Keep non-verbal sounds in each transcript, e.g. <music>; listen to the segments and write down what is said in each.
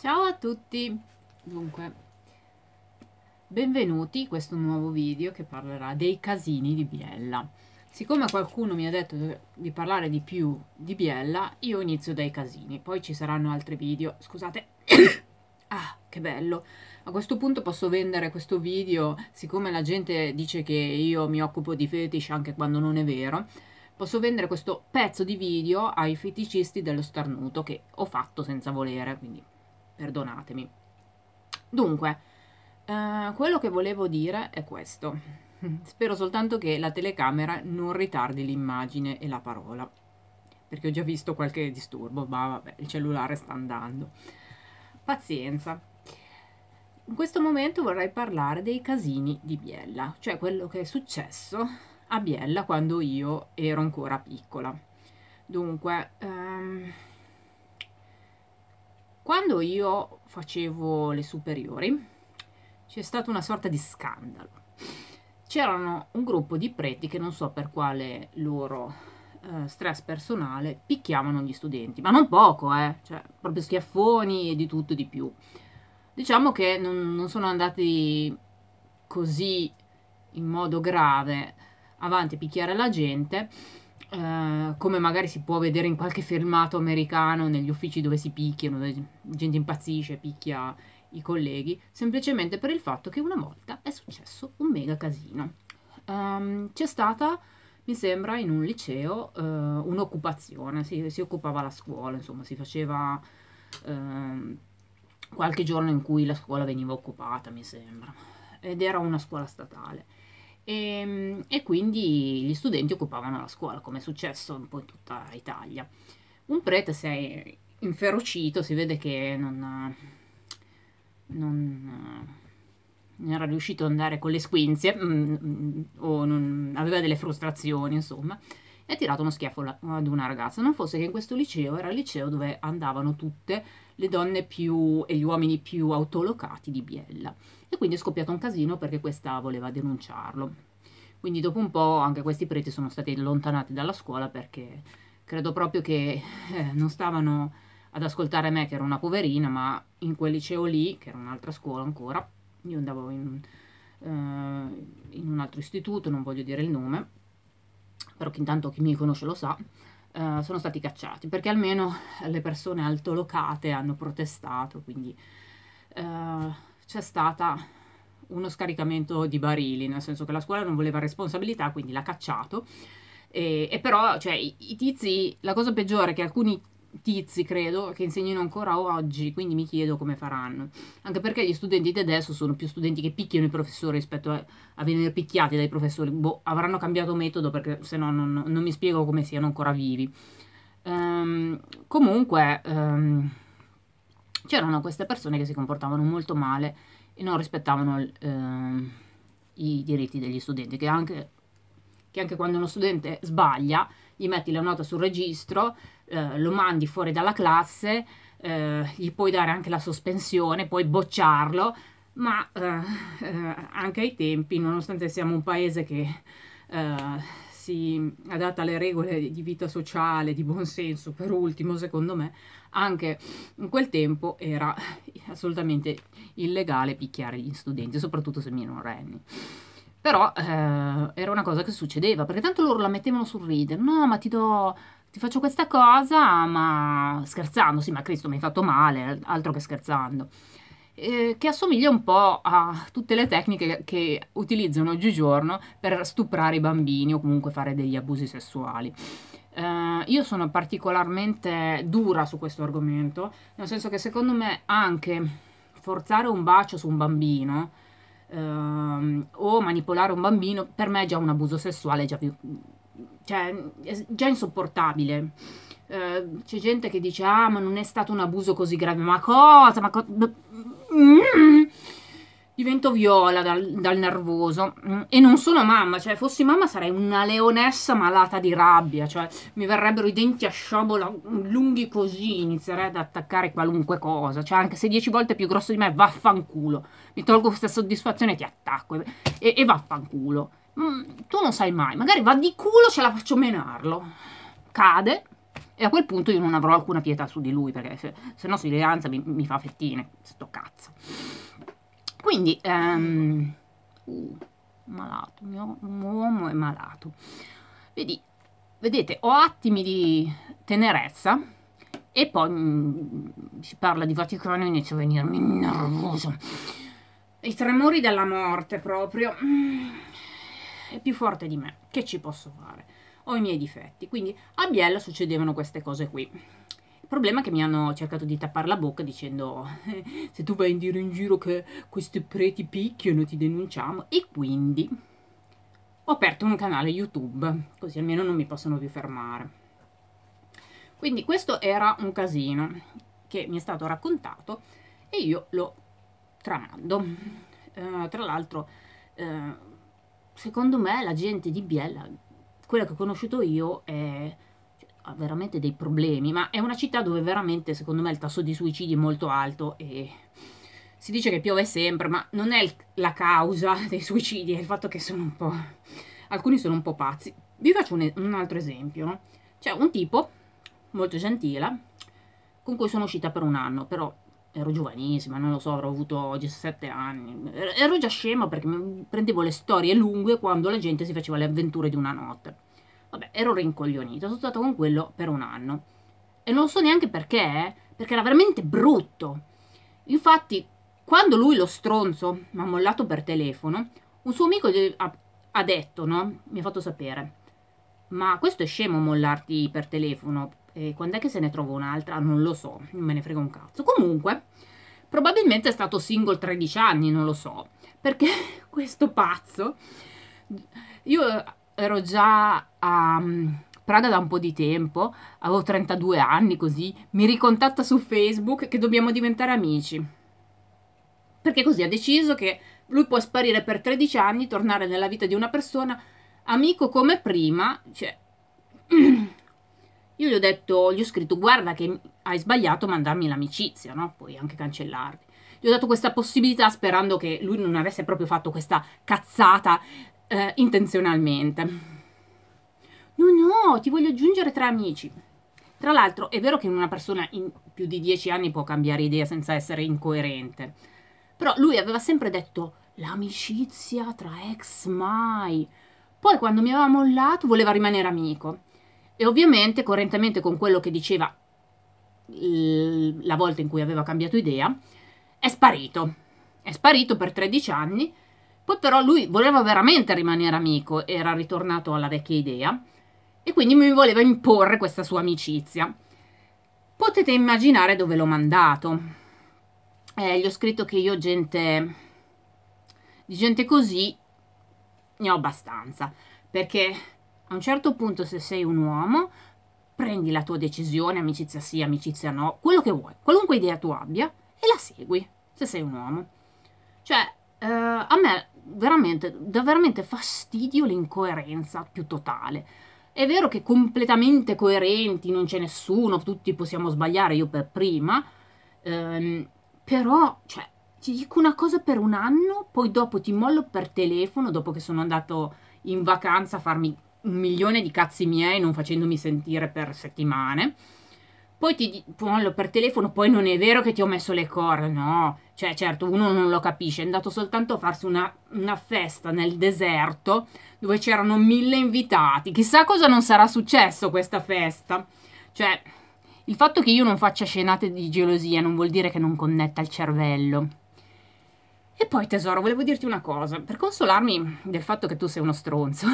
Ciao a tutti! Dunque, benvenuti in questo nuovo video che parlerà dei casini di Biella. Siccome qualcuno mi ha detto di parlare di più di Biella, io inizio dai casini, poi ci saranno altri video. Scusate. <coughs> ah, che bello! A questo punto posso vendere questo video, siccome la gente dice che io mi occupo di fetish anche quando non è vero, posso vendere questo pezzo di video ai feticisti dello starnuto che ho fatto senza volere, quindi perdonatemi. Dunque, eh, quello che volevo dire è questo. Spero soltanto che la telecamera non ritardi l'immagine e la parola, perché ho già visto qualche disturbo, ma vabbè, il cellulare sta andando. Pazienza. In questo momento vorrei parlare dei casini di Biella, cioè quello che è successo a Biella quando io ero ancora piccola. Dunque, ehm, quando io facevo le superiori c'è stato una sorta di scandalo. C'erano un gruppo di preti che non so per quale loro eh, stress personale picchiavano gli studenti, ma non poco, eh, cioè proprio schiaffoni e di tutto e di più. Diciamo che non, non sono andati così in modo grave avanti a picchiare la gente, eh, come magari si può vedere in qualche filmato americano negli uffici dove si picchiano, dove gente impazzisce, picchia i colleghi, semplicemente per il fatto che una volta è successo un mega casino. Um, c'è stata, mi sembra, in un liceo uh, un'occupazione, si, si, occupava la scuola, insomma, si faceva uh, qualche giorno in cui la scuola veniva occupata, mi sembra, ed era una scuola statale e, ehm, e quindi gli studenti occupavano la scuola, come è successo un po' in tutta Italia. Un prete si è inferocito, si vede che non, non, non era riuscito ad andare con le squinzie, mm, mm, o non, aveva delle frustrazioni, insomma, e ha tirato uno schiaffo ad una ragazza. Non fosse che in questo liceo era il liceo dove andavano tutte le donne più, e gli uomini più autolocati di Biella. E quindi è scoppiato un casino perché questa voleva denunciarlo. Quindi dopo un po' anche questi preti sono stati allontanati dalla scuola perché credo proprio che eh, non stavano ad ascoltare me che ero una poverina, ma in quel liceo lì, che era un'altra scuola ancora, io andavo in, eh, in un altro istituto, non voglio dire il nome, però che intanto chi mi conosce lo sa, eh, sono stati cacciati, perché almeno le persone altolocate hanno protestato, quindi eh, c'è stato uno scaricamento di barili, nel senso che la scuola non voleva responsabilità, quindi l'ha cacciato. E, e però, cioè, i, i tizi, la cosa peggiore è che alcuni tizi, credo, che insegnino ancora oggi, quindi mi chiedo come faranno. Anche perché gli studenti di adesso sono più studenti che picchiano i professori rispetto a, a venire picchiati dai professori. Boh, avranno cambiato metodo perché se no non, non mi spiego come siano ancora vivi. Um, comunque, um, c'erano queste persone che si comportavano molto male e non rispettavano uh, i diritti degli studenti, che anche, che anche quando uno studente sbaglia gli metti la nota sul registro, eh, lo mandi fuori dalla classe, eh, gli puoi dare anche la sospensione, puoi bocciarlo, ma eh, eh, anche ai tempi, nonostante siamo un paese che eh, si adatta alle regole di vita sociale, di buonsenso, per ultimo secondo me, anche in quel tempo era assolutamente illegale picchiare gli studenti, soprattutto se minorenni. Però eh, era una cosa che succedeva, perché tanto loro la mettevano sul ridere. No, ma ti do ti faccio questa cosa, ma scherzando, sì, ma Cristo mi hai fatto male, altro che scherzando. Eh, che assomiglia un po' a tutte le tecniche che utilizzano oggigiorno per stuprare i bambini o comunque fare degli abusi sessuali. Eh, io sono particolarmente dura su questo argomento, nel senso che secondo me anche forzare un bacio su un bambino ehm, o manipolare un bambino, per me è già un abuso sessuale, già più, cioè, è già insopportabile. Eh, c'è gente che dice, ah, ma non è stato un abuso così grave, ma cosa? Ma cosa? mm-hmm mm, mm divento viola dal, dal, nervoso mm, e non sono mamma, cioè fossi mamma sarei una leonessa malata di rabbia, cioè mi verrebbero i denti a sciabola mm, lunghi così, inizierei ad attaccare qualunque cosa, cioè anche se dieci volte più grosso di me vaffanculo, mi tolgo questa soddisfazione e ti attacco e, e, e vaffanculo. Mm, tu non sai mai, magari va di culo ce la faccio menarlo, cade e a quel punto io non avrò alcuna pietà su di lui perché se, se no si rialza mi, mi fa fettine, sto cazzo. Quindi, um, uh, malato, mio uomo è malato. Vedi, vedete, ho attimi di tenerezza e poi mh, mm, si parla di Vaticano e inizio a venirmi nervoso. I tremori della morte proprio. Mm, è più forte di me. Che ci posso fare? Ho i miei difetti. Quindi a Biella succedevano queste cose qui. Problema che mi hanno cercato di tappare la bocca dicendo <laughs> se tu vai in giro in giro che questi preti picchiano ti denunciamo e quindi ho aperto un canale YouTube così almeno non mi possono più fermare. Quindi questo era un casino che mi è stato raccontato e io lo tramando. Eh, tra l'altro eh, secondo me la gente di Biella, quella che ho conosciuto io è ha veramente dei problemi, ma è una città dove veramente secondo me il tasso di suicidi è molto alto e si dice che piove sempre, ma non è la causa <laughs> dei suicidi, è il fatto che sono un po'... alcuni sono un po' pazzi. Vi faccio un, un altro esempio, no? C'è un tipo molto gentile con cui sono uscita per un anno, però ero giovanissima, non lo so, avrò avuto 17 anni, er-, ero già scema perché prendevo le storie lunghe quando la gente si faceva le avventure di una notte Vabbè, ero rincoglionito, sono stato con quello per un anno. E non so neanche perché, eh, perché era veramente brutto. Infatti, quando lui, lo stronzo, mi ha mollato per telefono, un suo amico ha, detto, no? Mi ha fatto sapere, ma questo è scemo mollarti per telefono, e quando è che se ne trovo un'altra? Ah, non lo so, non me ne frega un cazzo. Comunque, probabilmente è stato single 13 anni, non lo so, perché <laughs> questo pazzo... Io ero già a mm, Praga da un po' di tempo, avevo 32 anni così, mi ricontatta su Facebook che dobbiamo diventare amici. Perché così ha deciso che lui può sparire per 13 anni, tornare nella vita di una persona amico come prima, cioè <clears throat> io gli ho detto, gli ho scritto guarda che hai sbagliato a mandarmi l'amicizia, no? Puoi anche cancellarmi. Gli ho dato questa possibilità sperando che lui non avesse proprio fatto questa cazzata eh, intenzionalmente. No, no, ti voglio aggiungere tra amici. Tra l'altro è vero che una persona in più di dieci anni può cambiare idea senza essere incoerente, però lui aveva sempre detto l'amicizia tra ex mai. Poi quando mi aveva mollato voleva rimanere amico. E ovviamente, correntemente con quello che diceva la volta in cui aveva cambiato idea, è sparito. È sparito per 13 anni poi però lui voleva veramente rimanere amico, era ritornato alla vecchia idea e quindi mi voleva imporre questa sua amicizia. Potete immaginare dove l'ho mandato. Eh, gli ho scritto che io gente di gente così ne ho abbastanza, perché a un certo punto se sei un uomo prendi la tua decisione, amicizia sì, amicizia no, quello che vuoi, qualunque idea tu abbia e la segui, se sei un uomo. Cioè, eh, a me veramente, da veramente fastidio l'incoerenza più totale. È vero che completamente coerenti non c'è nessuno, tutti possiamo sbagliare, io per prima, ehm, però, cioè, ti dico una cosa per un anno, poi dopo ti mollo per telefono, dopo che sono andato in vacanza a farmi un milione di cazzi miei non facendomi sentire per settimane. Poi ti parlo per telefono, poi non è vero che ti ho messo le corna, no. Cioè, certo, uno non lo capisce, è andato soltanto a farsi una, una festa nel deserto dove c'erano mille invitati. Chissà cosa non sarà successo questa festa. Cioè, il fatto che io non faccia scenate di gelosia non vuol dire che non connetta il cervello. E poi tesoro, volevo dirti una cosa, per consolarmi del fatto che tu sei uno stronzo.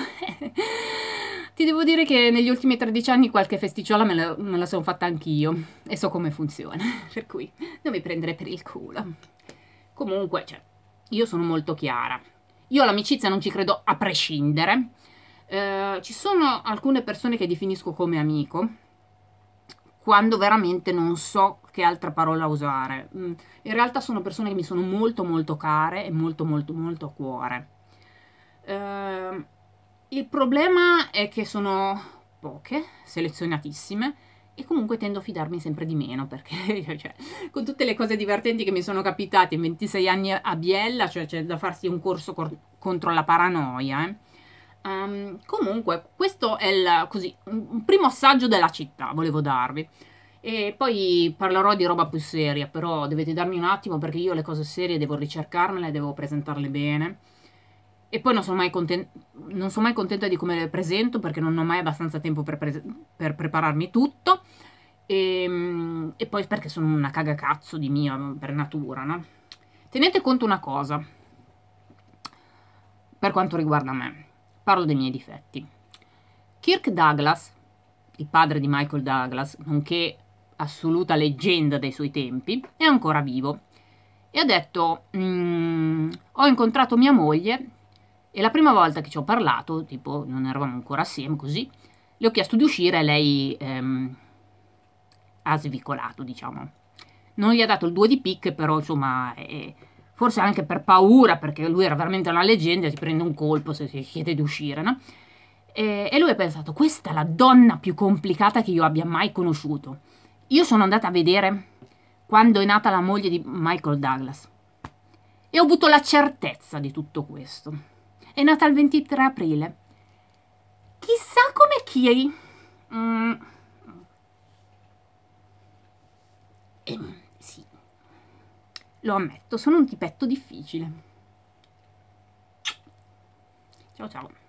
<laughs> Ti devo dire che negli ultimi 13 anni qualche festicciola me la, me la sono fatta anch'io e so come funziona, <laughs> per cui non mi prendere per il culo. Comunque, cioè, io sono molto chiara. Io all'amicizia non ci credo a prescindere. Eh, ci sono alcune persone che definisco come amico quando veramente non so che altra parola usare. Mm, in realtà sono persone che mi sono molto molto care e molto molto molto a cuore il problema è che sono poche, selezionatissime, e comunque tendo a fidarmi sempre di meno perché <laughs> cioè, cioè, con tutte le cose divertenti che mi sono capitate in 26 anni a Biella, cioè c'è da farsi un corso cor- contro la paranoia. Eh. Um, comunque, questo è il, così, un primo assaggio della città, volevo darvi. E poi parlerò di roba più seria, però dovete darmi un attimo perché io le cose serie devo ricercarmele, devo presentarle bene e poi non sono mai, content- non sono mai contenta di come le presento perché non ho mai abbastanza tempo per, pre- per prepararmi tutto. E, ehm, e, poi perché sono una cagacazzo di mia per natura, no? Tenete conto una cosa, per quanto riguarda me, parlo dei miei difetti. Kirk Douglas, il padre di Michael Douglas, nonché assoluta leggenda dei suoi tempi, è ancora vivo e ha detto: mm, Ho incontrato mia moglie e la prima volta che ci ho parlato, tipo non eravamo ancora assieme così, le ho chiesto di uscire e lei ehm, ha svicolato, diciamo. Non gli ha dato il 2 di picche, però insomma, eh, forse anche per paura, perché lui era veramente una leggenda, si prende un colpo se si chiede di uscire, no? E, e lui ha pensato, questa è la donna più complicata che io abbia mai conosciuto. Io sono andata a vedere quando è nata la moglie di Michael Douglas e ho avuto la certezza di tutto questo. È nata il 23 aprile. Chissà come chi... Mm. Eh, sì. Lo ammetto, sono un tipetto difficile. Ciao ciao.